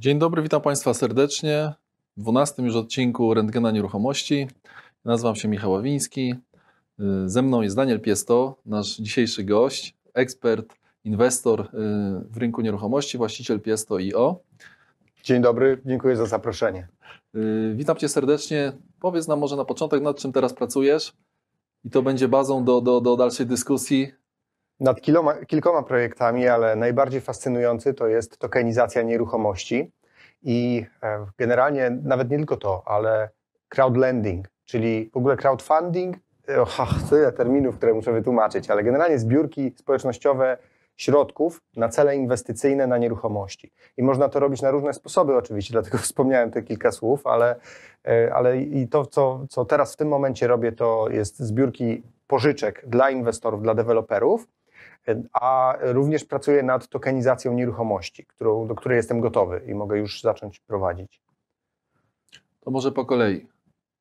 Dzień dobry, witam Państwa serdecznie w 12 już odcinku Rentgena Nieruchomości. Nazywam się Michał Ławiński. Y, ze mną jest Daniel Piesto, nasz dzisiejszy gość, ekspert, inwestor y, w rynku nieruchomości, właściciel Piesto IO. Dzień dobry, dziękuję za zaproszenie. Y, witam Cię serdecznie. Powiedz nam może na początek, nad czym teraz pracujesz i to będzie bazą do, do, do dalszej dyskusji nad kiloma, kilkoma projektami, ale najbardziej fascynujący to jest tokenizacja nieruchomości i e, generalnie nawet nie tylko to, ale crowdlending, czyli w ogóle crowdfunding, oh, tyle terminów, które muszę wytłumaczyć, ale generalnie zbiórki społecznościowe środków na cele inwestycyjne na nieruchomości. I można to robić na różne sposoby oczywiście, dlatego wspomniałem te kilka słów, ale, e, ale i to, co, co teraz w tym momencie robię, to jest zbiórki pożyczek dla inwestorów, dla deweloperów, a również pracuję nad tokenizacją nieruchomości, którą, do której jestem gotowy i mogę już zacząć prowadzić. To może po kolei.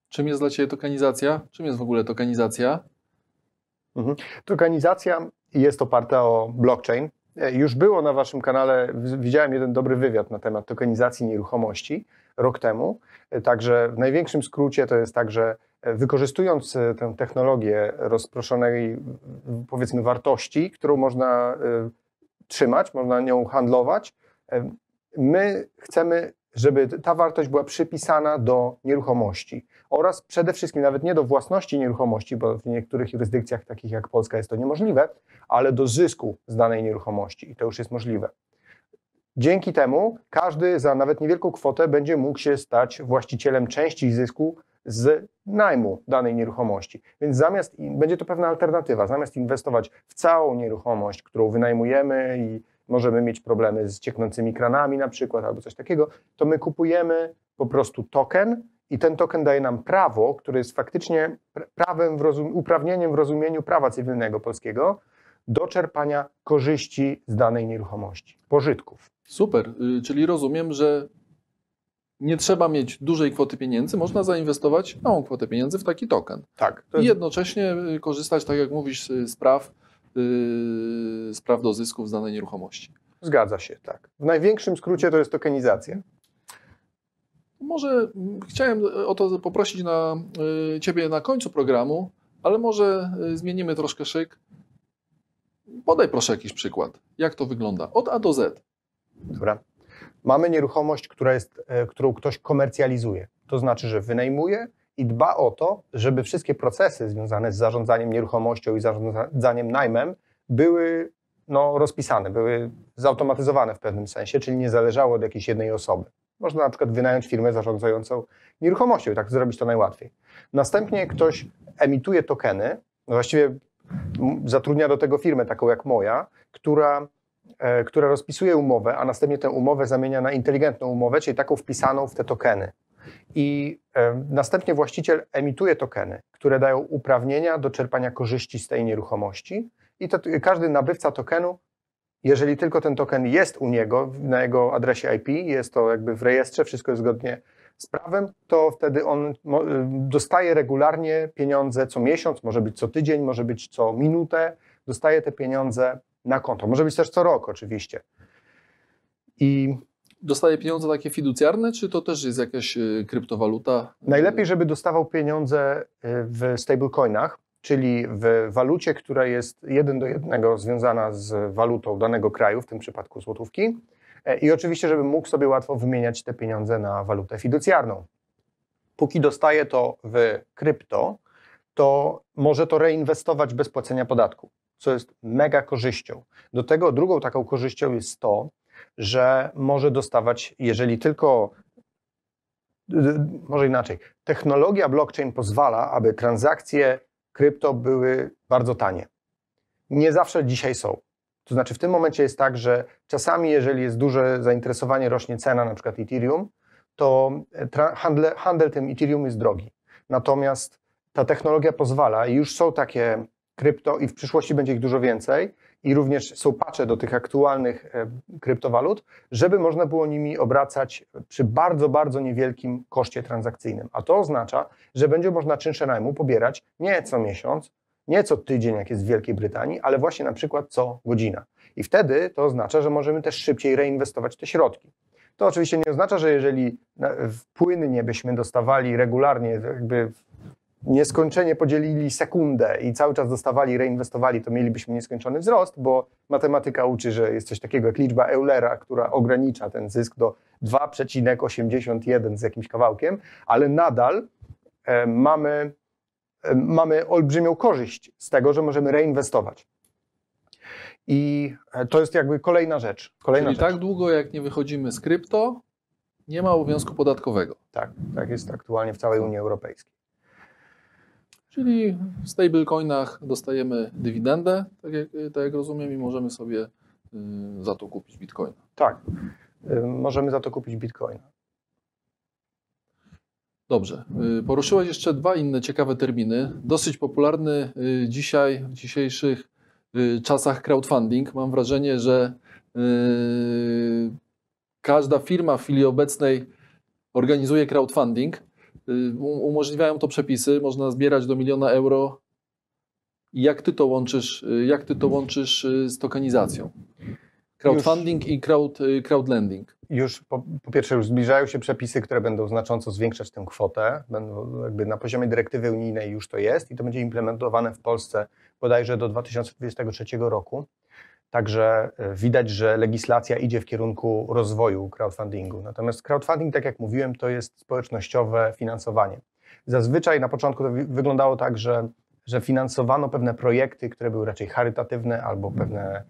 Czym jest dla Ciebie tokenizacja? Czym jest w ogóle tokenizacja? Mhm. Tokenizacja jest oparta o blockchain. E, już było na Waszym kanale, widziałem jeden dobry wywiad na temat tokenizacji nieruchomości rok temu. E, także w największym skrócie to jest tak, że wykorzystując e, tę technologię rozproszonej, powiedzmy, wartości, którą można e, trzymać, można nią handlować, e, my chcemy, żeby ta wartość była przypisana do nieruchomości oraz przede wszystkim nawet nie do własności nieruchomości, bo w niektórych jurysdykcjach, takich jak Polska, jest to niemożliwe, ale do zysku z danej nieruchomości i to już jest możliwe. Dzięki temu każdy za nawet niewielką kwotę będzie mógł się stać właścicielem części zysku z najmu danej nieruchomości. Więc zamiast, będzie to pewna alternatywa, zamiast inwestować w całą nieruchomość, którą wynajmujemy i możemy mieć problemy z cieknącymi kranami na przykład albo coś takiego, to my kupujemy po prostu token i ten token daje nam prawo, które jest faktycznie prawem w uprawnieniem w rozumieniu prawa cywilnego polskiego do czerpania korzyści z danej nieruchomości, pożytków. Super, y, czyli rozumiem, że nie trzeba mieć dużej kwoty pieniędzy, można zainwestować małą kwotę pieniędzy w taki token. Tak. I jednocześnie y, korzystać, tak jak mówisz, y, z praw, yy, z praw do zysków z danej nieruchomości. Zgadza się, tak. W największym skrócie to jest tokenizacja. Może mm, chciałem y, o to poprosić na y, Ciebie na końcu programu, ale może zmienimy troszkę szyk. Podaj proszę jakiś przykład, jak to wygląda od A do Z. Dobra. Mamy nieruchomość, która jest, e, którą ktoś komercjalizuje. To znaczy, że wynajmuje i dba o to, żeby wszystkie procesy związane z zarządzaniem nieruchomością i zarządzaniem najmem były no, rozpisane, były zautomatyzowane w pewnym sensie, czyli nie zależało od jakiejś jednej osoby. Można na przykład wynająć firmę zarządzającą nieruchomością i tak zrobić to najłatwiej. Następnie ktoś emituje tokeny, no właściwie zatrudnia do tego firmę taką jak moja, która E, które rozpisuje umowę, a następnie tę umowę zamienia na inteligentną umowę, czyli taką wpisaną w te tokeny. I e, następnie właściciel emituje tokeny, które dają uprawnienia do czerpania korzyści z tej nieruchomości. I to, każdy nabywca tokenu, jeżeli tylko ten token jest u niego, na jego adresie IP, jest to jakby w rejestrze, wszystko jest zgodnie z prawem, to wtedy on e, dostaje regularnie pieniądze co miesiąc, może być co tydzień, może być co minutę, dostaje te pieniądze na konto. Może być też co rok oczywiście. I Dostaje pieniądze takie fiducjarne, czy to też jest jakaś e, kryptowaluta? Najlepiej, żeby dostawał pieniądze e, w stablecoinach, czyli w walucie, która jest jeden do jednego związana z walutą danego kraju, w tym przypadku złotówki. E, I oczywiście, żeby mógł sobie łatwo wymieniać te pieniądze na walutę fiducjarną. Póki dostaje to w krypto, to może to reinwestować bez płacenia podatku co jest mega korzyścią. Do tego drugą taką korzyścią jest to, że może dostawać, jeżeli tylko y, może inaczej, technologia blockchain pozwala, aby transakcje krypto były bardzo tanie. Nie zawsze dzisiaj są. To znaczy w tym momencie jest tak, że czasami jeżeli jest duże zainteresowanie, rośnie cena na przykład Ethereum, to e, handel, handel tym Ethereum jest drogi. Natomiast ta technologia pozwala i już są takie krypto i w przyszłości będzie ich dużo więcej i również są pacze do tych aktualnych e, kryptowalut, żeby można było nimi obracać przy bardzo, bardzo niewielkim koszcie transakcyjnym. A to oznacza, że będzie można czynsze najmu pobierać nie co miesiąc, nie co tydzień, jak jest w Wielkiej Brytanii, ale właśnie na przykład co godzina. I wtedy to oznacza, że możemy też szybciej reinwestować te środki. To oczywiście nie oznacza, że jeżeli płynnie byśmy dostawali regularnie jakby nieskończenie podzielili sekundę i cały czas dostawali, reinwestowali, to mielibyśmy nieskończony wzrost, bo matematyka uczy, że jest coś takiego jak liczba Eulera, która ogranicza ten zysk do 2,81 z jakimś kawałkiem, ale nadal e, mamy, e, mamy olbrzymią korzyść z tego, że możemy reinwestować. I e, to jest jakby kolejna rzecz. Kolejna Czyli rzecz. tak długo, jak nie wychodzimy z krypto, nie ma obowiązku podatkowego. Tak, tak jest aktualnie w całej Unii Europejskiej. Czyli w stablecoinach dostajemy dywidendę, tak jak, tak jak rozumiem, i możemy sobie y, za to kupić bitcoina. Tak, y, możemy za to kupić bitcoina. Dobrze. Y, poruszyłeś jeszcze dwa inne ciekawe terminy. Dosyć popularny dzisiaj, w dzisiejszych czasach crowdfunding. Mam wrażenie, że każda firma w chwili obecnej organizuje crowdfunding. Y, umożliwiają to przepisy, można zbierać do miliona euro. Jak ty to łączysz, y, jak ty to łączysz y, z tokenizacją? Crowdfunding już, i crowd, crowdlending. Już po, po, pierwsze już zbliżają się przepisy, które będą znacząco zwiększać tę kwotę. Będą jakby na poziomie dyrektywy unijnej już to jest i to będzie implementowane w Polsce bodajże do 2023 roku. Także e, widać, że legislacja idzie w kierunku rozwoju crowdfundingu. Natomiast crowdfunding, tak jak mówiłem, to jest społecznościowe finansowanie. Zazwyczaj na początku to wyglądało tak, że, że finansowano pewne projekty, które były raczej charytatywne albo pewne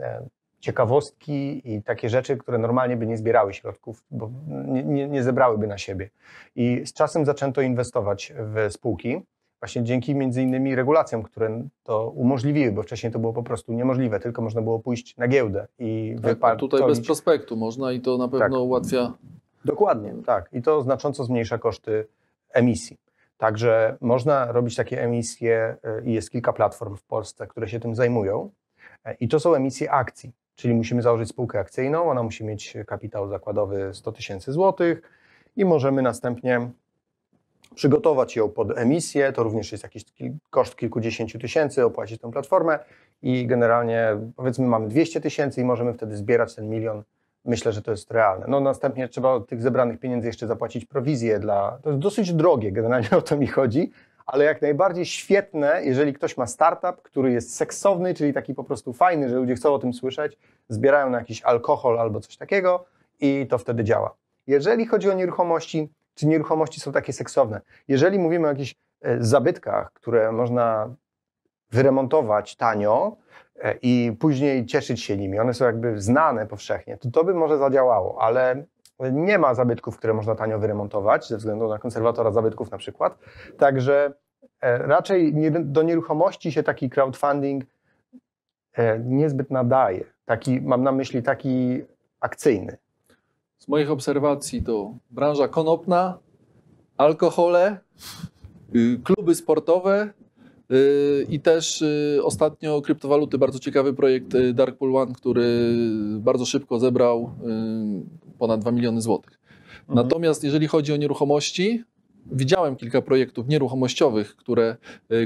e, ciekawostki i takie rzeczy, które normalnie by nie zbierały środków, bo nie, nie, nie zebrałyby na siebie. I z czasem zaczęto inwestować w spółki właśnie dzięki między innymi regulacjom, które to umożliwiły, bo wcześniej to było po prostu niemożliwe, tylko można było pójść na giełdę i tak, wypar... Tutaj bez prospektu można i to na tak. pewno tak. ułatwia... Dokładnie, tak. I to znacząco zmniejsza koszty emisji. Także można robić takie emisje e, i jest kilka platform w Polsce, które się tym zajmują. E, I to są emisje akcji, czyli musimy założyć spółkę akcyjną, ona musi mieć kapitał zakładowy 100 tysięcy złotych i możemy następnie przygotować ją pod emisję, to również jest jakiś koszt kilkudziesięciu tysięcy, opłacić tę platformę i generalnie powiedzmy mamy 200 tysięcy i możemy wtedy zbierać ten milion. Myślę, że to jest realne. No następnie trzeba od tych zebranych pieniędzy jeszcze zapłacić prowizję dla... To jest dosyć drogie, generalnie o to mi chodzi, ale jak najbardziej świetne, jeżeli ktoś ma startup, który jest seksowny, czyli taki po prostu fajny, że ludzie chcą o tym słyszeć, zbierają na jakiś alkohol albo coś takiego i to wtedy działa. Jeżeli chodzi o nieruchomości, czy nieruchomości są takie seksowne. Jeżeli mówimy o jakichś e, zabytkach, które można wyremontować tanio e, i później cieszyć się nimi, one są jakby znane powszechnie, to to by może zadziałało, ale nie ma zabytków, które można tanio wyremontować ze względu na konserwatora zabytków na przykład. Także e, raczej do nieruchomości się taki crowdfunding niezbyt nadaje. Taki, mam na myśli taki akcyjny. Z moich obserwacji to branża konopna, alkohole, y, kluby sportowe y, i też y, ostatnio kryptowaluty. Bardzo ciekawy projekt Dark Pool One, który bardzo szybko zebrał ponad 2 miliony złotych. Mhm. Natomiast jeżeli chodzi o nieruchomości, widziałem kilka projektów nieruchomościowych, które,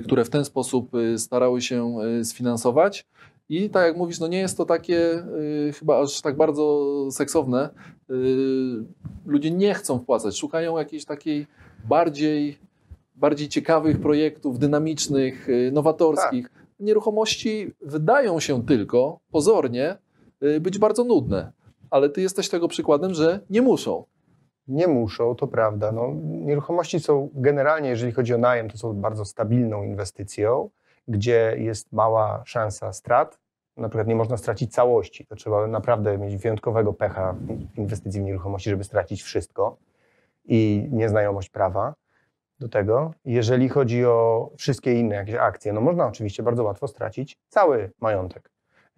które w ten sposób starały się sfinansować. I tak jak mówisz, no nie jest to takie y, chyba aż tak bardzo seksowne. Y, ludzie nie chcą wpłacać, szukają jakiejś takiej bardziej, bardziej ciekawych projektów, dynamicznych, y, nowatorskich. Tak. Nieruchomości wydają się tylko pozornie y, być bardzo nudne, ale ty jesteś tego przykładem, że nie muszą. Nie muszą, to prawda. No, nieruchomości są generalnie, jeżeli chodzi o najem, to są bardzo stabilną inwestycją gdzie jest mała szansa strat. Na przykład nie można stracić całości. To trzeba naprawdę mieć wyjątkowego pecha inwestycji w nieruchomości, żeby stracić wszystko i nieznajomość prawa do tego. Jeżeli chodzi o wszystkie inne jakieś akcje, no można oczywiście bardzo łatwo stracić cały majątek.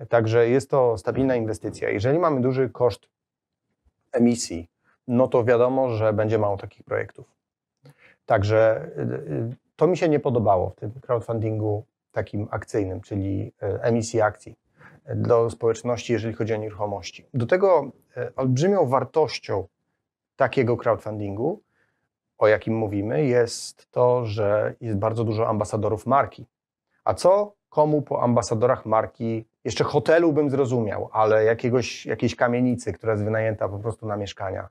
Także jest to stabilna inwestycja. Jeżeli mamy duży koszt emisji, no to wiadomo, że będzie mało takich projektów. Także y, y, to mi się nie podobało w tym crowdfundingu takim akcyjnym, czyli e, emisji akcji e, do społeczności, jeżeli chodzi o nieruchomości. Do tego e, olbrzymią wartością takiego crowdfundingu, o jakim mówimy, jest to, że jest bardzo dużo ambasadorów marki. A co komu po ambasadorach marki, jeszcze hotelu bym zrozumiał, ale jakiegoś, jakiejś kamienicy, która jest wynajęta po prostu na mieszkania.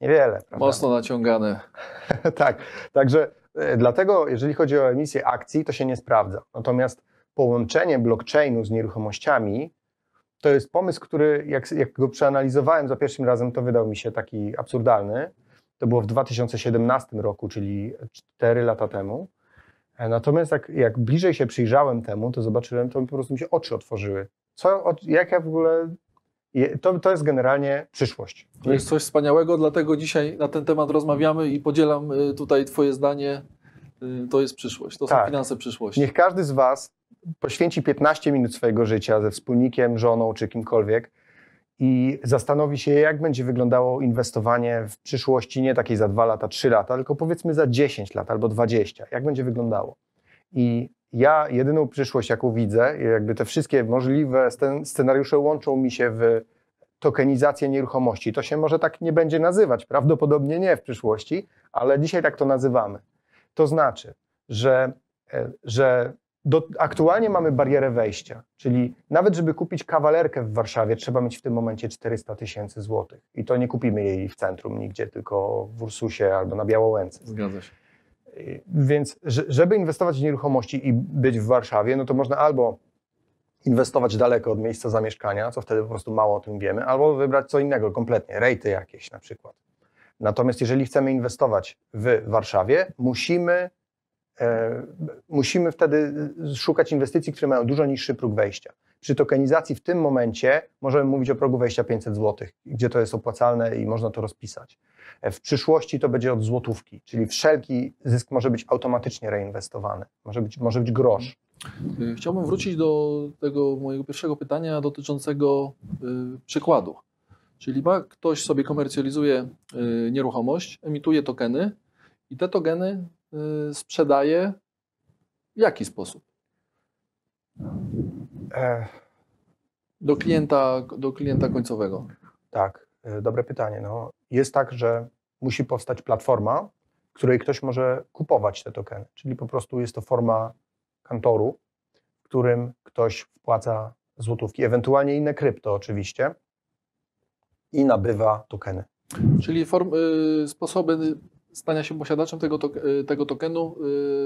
Niewiele. Prawda? Mocno naciągane. tak, także E, dlatego, jeżeli chodzi o emisję akcji, to się nie sprawdza. Natomiast połączenie blockchainu z nieruchomościami to jest pomysł, który, jak, jak go przeanalizowałem za pierwszym razem, to wydał mi się taki absurdalny. To było w 2017 roku, czyli 4 lata temu. E, natomiast jak, jak bliżej się przyjrzałem temu, to zobaczyłem, to po prostu mi się oczy otworzyły. Co, jak ja w ogóle to, to jest generalnie przyszłość. To no jest coś wspaniałego, dlatego dzisiaj na ten temat rozmawiamy i podzielam y, tutaj Twoje zdanie. Y, to jest przyszłość, to tak. są finanse przyszłości. Niech każdy z Was poświęci 15 minut swojego życia ze wspólnikiem, żoną czy kimkolwiek i zastanowi się, jak będzie wyglądało inwestowanie w przyszłości, nie takiej za 2 lata, 3 lata, tylko powiedzmy za 10 lat albo 20. Jak będzie wyglądało? I ja jedyną przyszłość, jaką widzę, jakby te wszystkie możliwe scenariusze łączą mi się w tokenizację nieruchomości. To się może tak nie będzie nazywać, prawdopodobnie nie w przyszłości, ale dzisiaj tak to nazywamy. To znaczy, że, e, że do, aktualnie mamy barierę wejścia, czyli nawet żeby kupić kawalerkę w Warszawie, trzeba mieć w tym momencie 400 tysięcy złotych. I to nie kupimy jej w centrum nigdzie, tylko w Ursusie albo na Białołęce. Zgadza się. Więc, żeby inwestować w nieruchomości i być w Warszawie, no to można albo inwestować daleko od miejsca zamieszkania, co wtedy po prostu mało o tym wiemy, albo wybrać co innego kompletnie, rejty jakieś na przykład. Natomiast jeżeli chcemy inwestować w Warszawie, musimy E, musimy wtedy szukać inwestycji, które mają dużo niższy próg wejścia. Przy tokenizacji w tym momencie możemy mówić o progu wejścia 500 zł, gdzie to jest opłacalne i można to rozpisać. E, w przyszłości to będzie od złotówki, czyli wszelki zysk może być automatycznie reinwestowany, może być, może być grosz. E, chciałbym wrócić do tego mojego pierwszego pytania dotyczącego przykładu. Czyli ma, ktoś sobie komercjalizuje nieruchomość, emituje tokeny i te tokeny Y, sprzedaje, w jaki sposób? Do klienta, do klienta końcowego. Tak, y, dobre pytanie. No, jest tak, że musi powstać platforma, w której ktoś może kupować te tokeny. Czyli po prostu jest to forma kantoru, w którym ktoś wpłaca złotówki, ewentualnie inne krypto oczywiście i nabywa tokeny. Czyli form, y, sposoby stania się posiadaczem tego, to, y, tego tokenu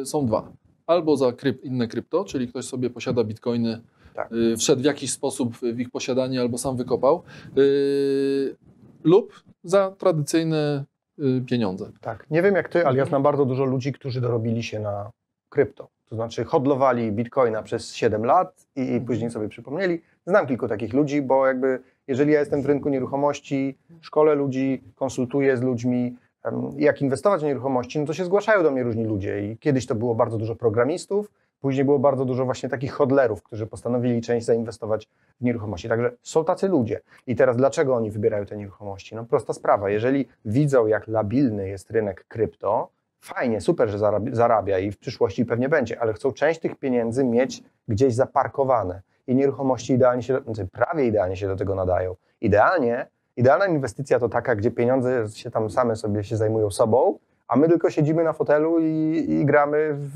y, są dwa. Albo za kryp, inne krypto, czyli ktoś sobie posiada bitcoiny, tak. Y, wszedł w jakiś sposób w ich posiadanie albo sam wykopał, lub za tradycyjne pieniądze. Tak, nie wiem jak ty, ale ja znam bardzo dużo ludzi, którzy dorobili się na krypto. To znaczy hodlowali bitcoina przez 7 lat i później sobie przypomnieli. Znam kilku takich ludzi, bo jakby jeżeli ja jestem w rynku nieruchomości, szkole ludzi, konsultuję z ludźmi, jak inwestować w nieruchomości, no to się zgłaszają do mnie różni ludzie i kiedyś to było bardzo dużo programistów, później było bardzo dużo właśnie takich hodlerów, którzy postanowili część zainwestować w nieruchomości. Także są tacy ludzie. I teraz dlaczego oni wybierają te nieruchomości? No prosta sprawa, jeżeli widzą jak labilny jest rynek krypto, fajnie, super, że zarabia i w przyszłości pewnie będzie, ale chcą część tych pieniędzy mieć gdzieś zaparkowane i nieruchomości idealnie się, znaczy prawie idealnie się do tego nadają. Idealnie Idealna inwestycja to taka, gdzie pieniądze się tam same sobie się zajmują sobą, a my tylko siedzimy na fotelu i, i gramy w,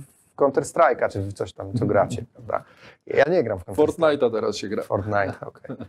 w Counter Strike'a, czy w coś tam, co gracie, mhm. prawda? Ja nie gram w Counter Fortnite'a teraz się gra. Fortnite, okej. Okay.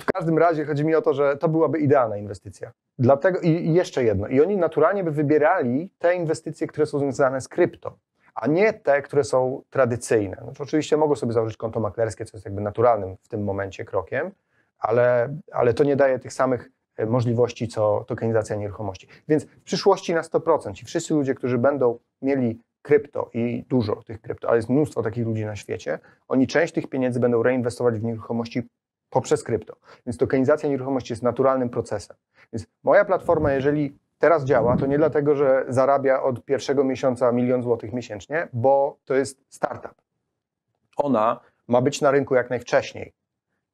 W każdym razie chodzi mi o to, że to byłaby idealna inwestycja. Dlatego i jeszcze jedno. I oni naturalnie by wybierali te inwestycje, które są związane z krypto, a nie te, które są tradycyjne. Znaczy, oczywiście mogą sobie założyć konto maklerskie, co jest jakby naturalnym w tym momencie krokiem, ale, ale to nie daje tych samych e, możliwości co tokenizacja nieruchomości. Więc w przyszłości na 100% i wszyscy ludzie, którzy będą mieli krypto i dużo tych krypto, ale jest mnóstwo takich ludzi na świecie, oni część tych pieniędzy będą reinwestować w nieruchomości poprzez krypto. Więc tokenizacja nieruchomości jest naturalnym procesem. Więc moja platforma, jeżeli teraz działa, to nie dlatego, że zarabia od pierwszego miesiąca milion złotych miesięcznie, bo to jest startup. Ona ma być na rynku jak najwcześniej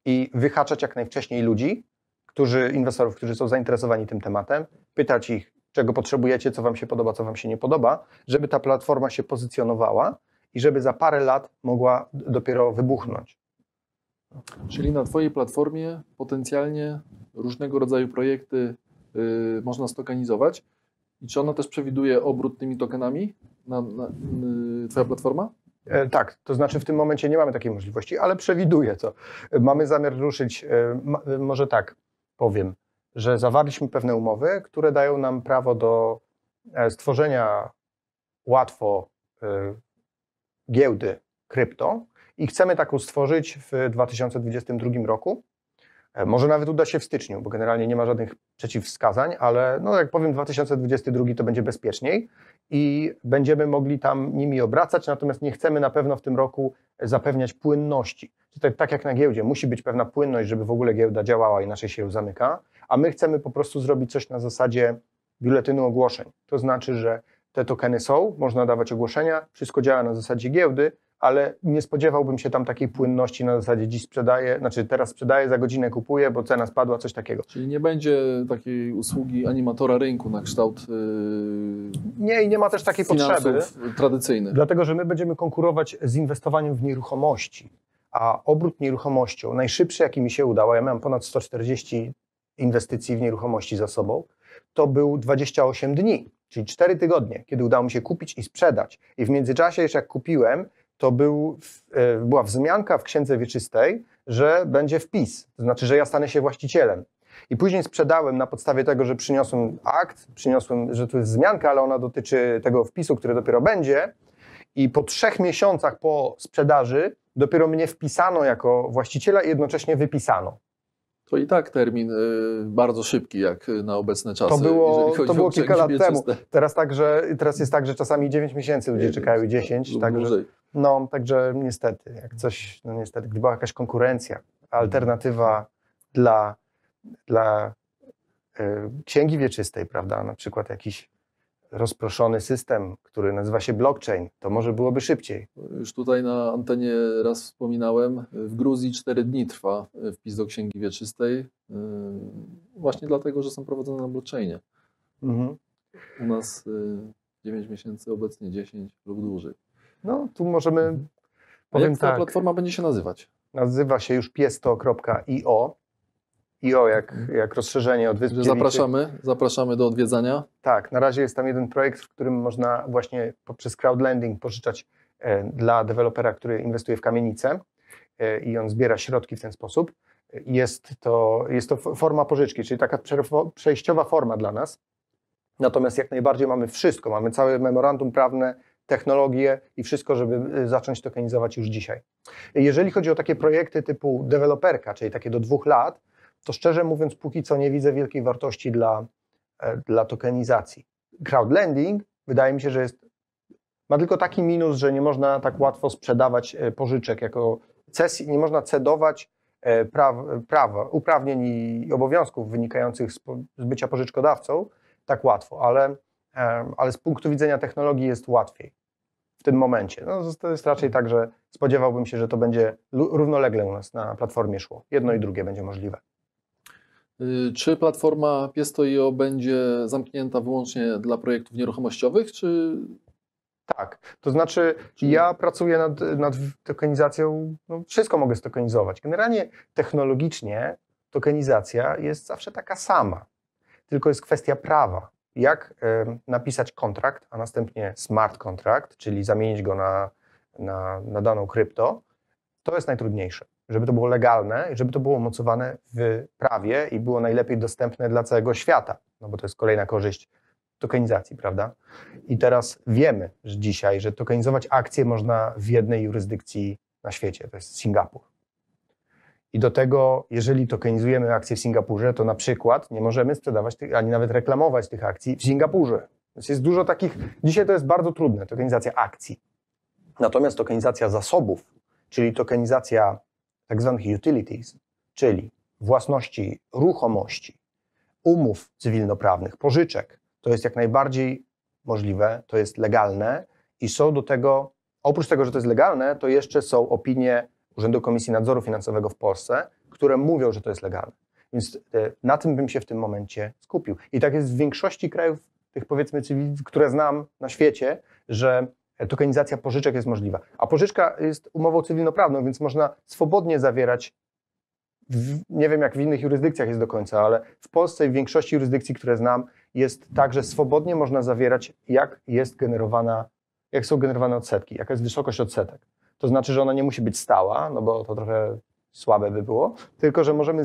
i wyhaczać jak najwcześniej ludzi, którzy, inwestorów, którzy są zainteresowani tym tematem, pytać ich, czego potrzebujecie, co Wam się podoba, co Wam się nie podoba, żeby ta platforma się pozycjonowała i żeby za parę lat mogła dopiero wybuchnąć. Czyli na Twojej platformie potencjalnie różnego rodzaju projekty yy, można stokanizować. I czy ona też przewiduje obrót tymi tokenami? Na, na, yy, twoja platforma? E, tak, to znaczy w tym momencie nie mamy takiej możliwości, ale przewiduję to. Mamy zamiar ruszyć, e, e, może tak powiem, że zawarliśmy pewne umowy, które dają nam prawo do stworzenia łatwo giełdy krypto i chcemy taką stworzyć w 2022 roku. E, może nawet uda się w styczniu, bo generalnie nie ma żadnych przeciwwskazań, ale no, jak powiem 2022 to będzie bezpieczniej i będziemy mogli tam nimi obracać, natomiast nie chcemy na pewno w tym roku zapewniać płynności. Tutaj, tak jak na giełdzie, musi być pewna płynność, żeby w ogóle giełda działała, inaczej się ją zamyka, a my chcemy po prostu zrobić coś na zasadzie biuletynu ogłoszeń. To znaczy, że te tokeny są, można dawać ogłoszenia, wszystko działa na zasadzie giełdy, ale nie spodziewałbym się tam takiej płynności na zasadzie dziś sprzedaję, znaczy teraz sprzedaję, za godzinę kupuję, bo cena spadła, coś takiego. Czyli nie będzie takiej usługi animatora rynku na kształt. Yy, nie, i nie ma też takiej potrzeby. Tradycyjny. Dlatego, że my będziemy konkurować z inwestowaniem w nieruchomości, a obrót nieruchomością, najszybszy jaki mi się udało, ja miałem ponad 140 inwestycji w nieruchomości za sobą, to był 28 dni, czyli 4 tygodnie, kiedy udało mi się kupić i sprzedać. I w międzyczasie, jeszcze jak kupiłem, to był, e, była wzmianka w księdze wieczystej, że będzie wpis, to znaczy, że ja stanę się właścicielem. I później sprzedałem na podstawie tego, że przyniosłem akt, przyniosłem, że tu jest wzmianka, ale ona dotyczy tego wpisu, który dopiero będzie. I po trzech miesiącach po sprzedaży dopiero mnie wpisano jako właściciela i jednocześnie wypisano. To i tak termin y, bardzo szybki, jak na obecne czasy. To było, to było kilka lat temu. Teraz, tak, że, teraz jest tak, że czasami 9 miesięcy ludzie czekają i 10. Lub także, no, także niestety, jak coś, no niestety, gdyby była jakaś konkurencja, alternatywa dla, dla y, księgi wieczystej, prawda, na przykład jakiś rozproszony system, który nazywa się blockchain, to może byłoby szybciej. Już tutaj na antenie raz wspominałem, w Gruzji cztery dni trwa y, wpis do Księgi Wieczystej, y, właśnie dlatego, że są prowadzone na blockchainie. Mhm. U nas yy, 9 miesięcy, obecnie 10 lub dłużej. No, tu możemy. Mhm. Powiem jak ta platforma będzie się nazywać? Nazywa się już piesto.io. IO jak, mhm. jak rozszerzenie od Zapraszamy, zapraszamy do odwiedzania. Tak, na razie jest tam jeden projekt, w którym można właśnie poprzez crowdlending pożyczać e, dla dewelopera, który inwestuje w kamienicę e, i on zbiera środki w ten sposób. Jest to, jest to forma pożyczki, czyli taka przejściowa forma dla nas. Natomiast jak najbardziej mamy wszystko, mamy całe memorandum prawne, technologie i wszystko, żeby y, zacząć tokenizować już dzisiaj. Jeżeli chodzi o takie projekty typu deweloperka, czyli takie do dwóch lat, to szczerze mówiąc, póki co nie widzę wielkiej wartości dla, e, dla tokenizacji. Crowdlending wydaje mi się, że jest, ma tylko taki minus, że nie można tak łatwo sprzedawać e, pożyczek jako cesji, nie można cedować e, praw, prawa, uprawnień i obowiązków wynikających z, z bycia pożyczkodawcą tak łatwo, ale ale z punktu widzenia technologii jest łatwiej w tym momencie. No, to jest raczej tak, że spodziewałbym się, że to będzie równolegle u nas na platformie szło. Jedno i drugie będzie możliwe. Y, czy platforma Piesto.io będzie zamknięta wyłącznie dla projektów nieruchomościowych, czy... Tak, to znaczy czy... ja pracuję nad, nad tokenizacją, no wszystko mogę stokenizować. Generalnie technologicznie tokenizacja jest zawsze taka sama, tylko jest kwestia prawa jak e, napisać kontrakt, a następnie smart kontrakt, czyli zamienić go na, na, na daną krypto, to jest najtrudniejsze. Żeby to było legalne i żeby to było mocowane w prawie i było najlepiej dostępne dla całego świata, no bo to jest kolejna korzyść tokenizacji, prawda? I teraz wiemy że dzisiaj, że tokenizować akcje można w jednej jurysdykcji na świecie, to jest Singapur. I do tego, jeżeli tokenizujemy akcje w Singapurze, to na przykład nie możemy sprzedawać tych, ani nawet reklamować tych akcji w Singapurze. Więc jest dużo takich. Dzisiaj to jest bardzo trudne, tokenizacja akcji. Natomiast tokenizacja zasobów, czyli tokenizacja tak zwanych utilities, czyli własności, ruchomości, umów cywilnoprawnych, pożyczek, to jest jak najbardziej możliwe, to jest legalne i są do tego, oprócz tego, że to jest legalne, to jeszcze są opinie Urzędu Komisji Nadzoru Finansowego w Polsce, które mówią, że to jest legalne. Więc e, na tym bym się w tym momencie skupił. I tak jest w większości krajów, tych powiedzmy, które znam na świecie, że tokenizacja pożyczek jest możliwa. A pożyczka jest umową cywilnoprawną, więc można swobodnie zawierać. W, nie wiem, jak w innych jurysdykcjach jest do końca, ale w Polsce i w większości jurysdykcji, które znam, jest tak, że swobodnie można zawierać, jak jest generowana, jak są generowane odsetki, jaka jest wysokość odsetek. To znaczy, że ona nie musi być stała, no bo to trochę słabe by było, tylko że możemy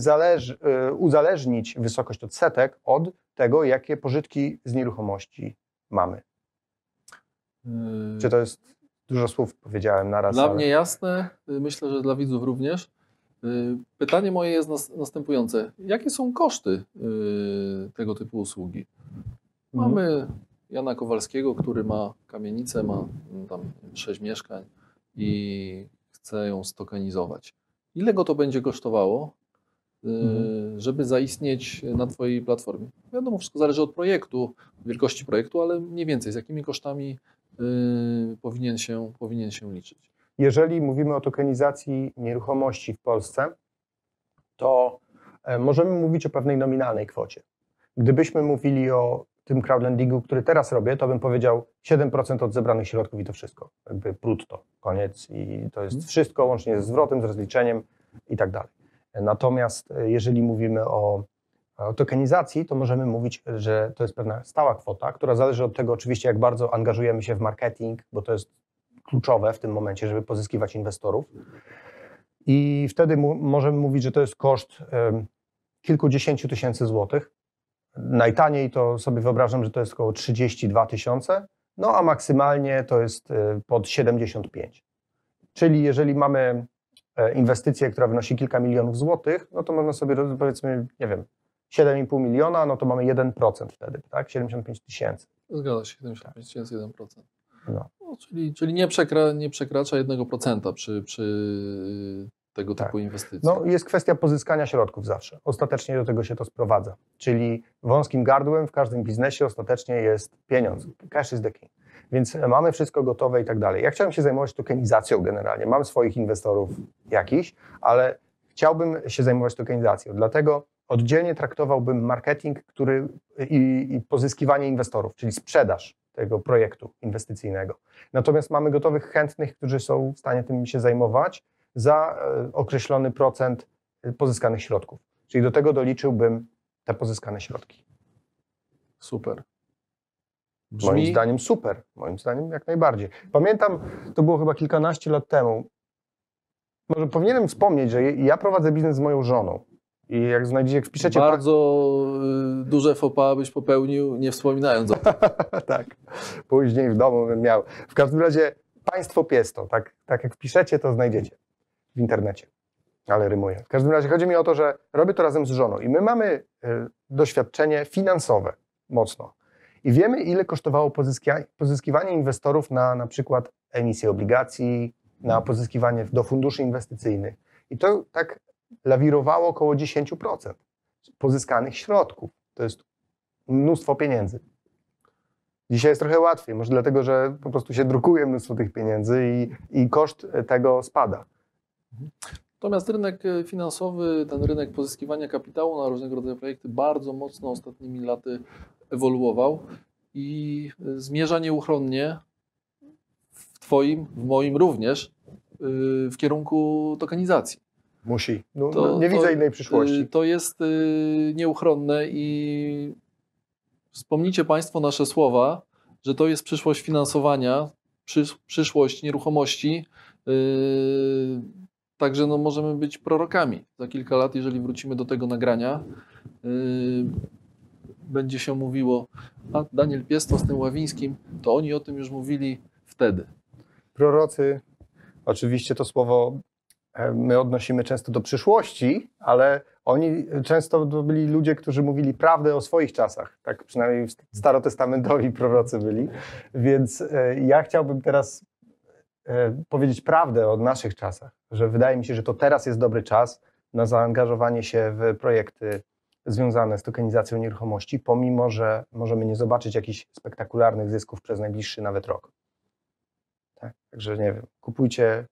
y, uzależnić wysokość odsetek od tego, jakie pożytki z nieruchomości mamy. Yy, Czy to jest dużo słów powiedziałem naraz? Dla ale... mnie jasne, y, myślę, że dla widzów również. Y, pytanie moje jest następujące. Jakie są koszty tego typu usługi? Mhm. Mamy Jana Kowalskiego, który ma kamienicę, ma mm, tam sześć mieszkań i chce ją stokenizować. Ile go to będzie kosztowało, y, mhm. żeby zaistnieć na Twojej platformie? Wiadomo, wszystko zależy od projektu, wielkości projektu, ale mniej więcej z jakimi kosztami y, powinien się, powinien się liczyć. Jeżeli mówimy o tokenizacji nieruchomości w Polsce, to e, możemy mówić o pewnej nominalnej kwocie. Gdybyśmy mówili o tym crowdlendingu, który teraz robię, to bym powiedział 7% od zebranych środków i to wszystko. Jakby brutto, koniec i to jest mhm. wszystko, łącznie ze zwrotem, z rozliczeniem i tak dalej. Natomiast e, jeżeli mówimy o, o tokenizacji, to możemy mówić, że to jest pewna stała kwota, która zależy od tego oczywiście, jak bardzo angażujemy się w marketing, bo to jest kluczowe w tym momencie, żeby pozyskiwać inwestorów. I wtedy możemy mówić, że to jest koszt y, kilkudziesięciu tysięcy złotych Najtaniej to sobie wyobrażam, że to jest około 32 tysiące, no a maksymalnie to jest y, pod 75. Czyli jeżeli mamy e, inwestycję, która wynosi kilka milionów złotych, no to można sobie powiedzmy, nie wiem, 7,5 miliona, no to mamy 1% wtedy, tak? 75 tysięcy. Zgadza się, 75 tysięcy, 1%. No. No, czyli czyli nie, przekra, nie przekracza 1% przy, przy tego tak. typu inwestycji? No, jest kwestia pozyskania środków zawsze. Ostatecznie do tego się to sprowadza. Czyli wąskim gardłem w każdym biznesie ostatecznie jest pieniądz. Cash is the king. Więc mamy wszystko gotowe i tak dalej. Ja chciałem się zajmować tokenizacją generalnie. Mam swoich inwestorów jakiś, ale chciałbym się zajmować tokenizacją. Dlatego oddzielnie traktowałbym marketing który, i, i pozyskiwanie inwestorów, czyli sprzedaż tego projektu inwestycyjnego. Natomiast mamy gotowych chętnych, którzy są w stanie tym się zajmować za e, określony procent e, pozyskanych środków. Czyli do tego doliczyłbym te pozyskane środki. Super. Brzmi... Moim zdaniem super. Moim zdaniem jak najbardziej. Pamiętam, to było chyba kilkanaście lat temu. Może powinienem wspomnieć, że ja prowadzę biznes z moją żoną. I jak znajdziecie, jak wpiszecie... Bardzo pa... Y, duże fopa byś popełnił, nie wspominając o tym. tak. Później w domu bym miał. W każdym razie państwo pies to. Tak, tak jak wpiszecie, to znajdziecie w internecie. Ale rymuję. W każdym razie chodzi mi o to, że robię to razem z żoną i my mamy e, doświadczenie finansowe mocno. I wiemy, ile kosztowało pozyskiwanie inwestorów na na przykład emisję obligacji, na pozyskiwanie do funduszy inwestycyjnych. I to tak lawirowało około 10% pozyskanych środków. To jest mnóstwo pieniędzy. Dzisiaj jest trochę łatwiej, może dlatego, że po prostu się drukuje mnóstwo tych pieniędzy i, i koszt e, tego spada. Natomiast rynek e, finansowy, ten rynek pozyskiwania kapitału na różnego rodzaju projekty bardzo mocno ostatnimi laty ewoluował i e, zmierza nieuchronnie w Twoim, w moim również, e, w kierunku tokenizacji. Musi. No, to, no, nie widzę to, innej przyszłości. To jest nieuchronne i wspomnijcie Państwo nasze słowa, że to jest przyszłość finansowania, przyszłość nieruchomości Także no, możemy być prorokami. Za kilka lat, jeżeli wrócimy do tego nagrania, yy, będzie się mówiło, a Daniel Piesto z tym Ławińskim, to oni o tym już mówili wtedy. Prorocy, oczywiście to słowo e, my odnosimy często do przyszłości, ale oni często byli ludzie, którzy mówili prawdę o swoich czasach. Tak przynajmniej starotestamentowi prorocy byli. Więc e, ja chciałbym teraz E, powiedzieć prawdę o naszych czasach, że wydaje mi się, że to teraz jest dobry czas na zaangażowanie się w projekty związane z tokenizacją nieruchomości, pomimo że możemy nie zobaczyć jakichś spektakularnych zysków przez najbliższy nawet rok. Tak? Także nie wiem, kupujcie,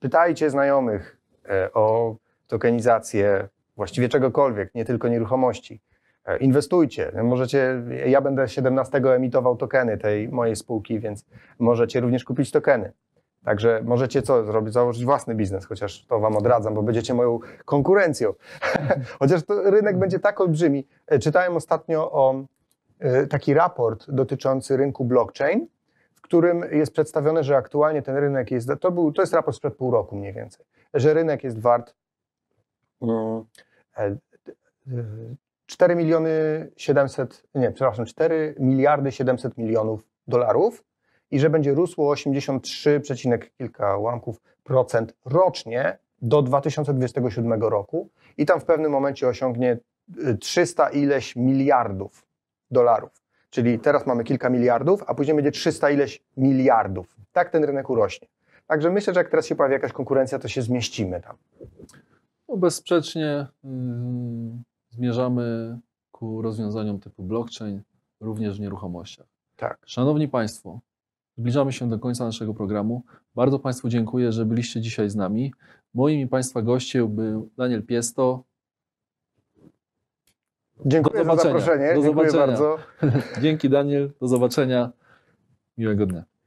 pytajcie znajomych e, o tokenizację właściwie czegokolwiek, nie tylko nieruchomości. E, inwestujcie. Możecie, ja będę 17 emitował tokeny tej mojej spółki, więc możecie również kupić tokeny. Także możecie co zrobić? Założyć własny biznes, chociaż to Wam odradzam, bo będziecie moją konkurencją. chociaż to rynek będzie tak olbrzymi. E, czytałem ostatnio o e, taki raport dotyczący rynku blockchain, w którym jest przedstawione, że aktualnie ten rynek jest, to, był, to jest raport sprzed pół roku mniej więcej, że rynek jest wart 4 mm, e, miliony 700, nie, przepraszam, 4 miliardy 700 milionów dolarów i że będzie rósło 83, kilka ułamków procent rocznie do 2027 roku i tam w pewnym momencie osiągnie 300 y, ileś miliardów dolarów. Czyli teraz mamy kilka miliardów, a później będzie 300 ileś miliardów. Tak ten rynek urośnie. Także myślę, że jak teraz się pojawi jakaś konkurencja, to się zmieścimy tam. No bezsprzecznie yy, zmierzamy ku rozwiązaniom typu blockchain, również w nieruchomościach. Tak. Szanowni Państwo, Zbliżamy się do końca naszego programu. Bardzo Państwu dziękuję, że byliście dzisiaj z nami. Moim i Państwa gościem był Daniel Piesto. Dziękuję za zaproszenie. Do Dziękuję zobaczenia. bardzo. Dzięki Daniel. Do zobaczenia. Miłego dnia.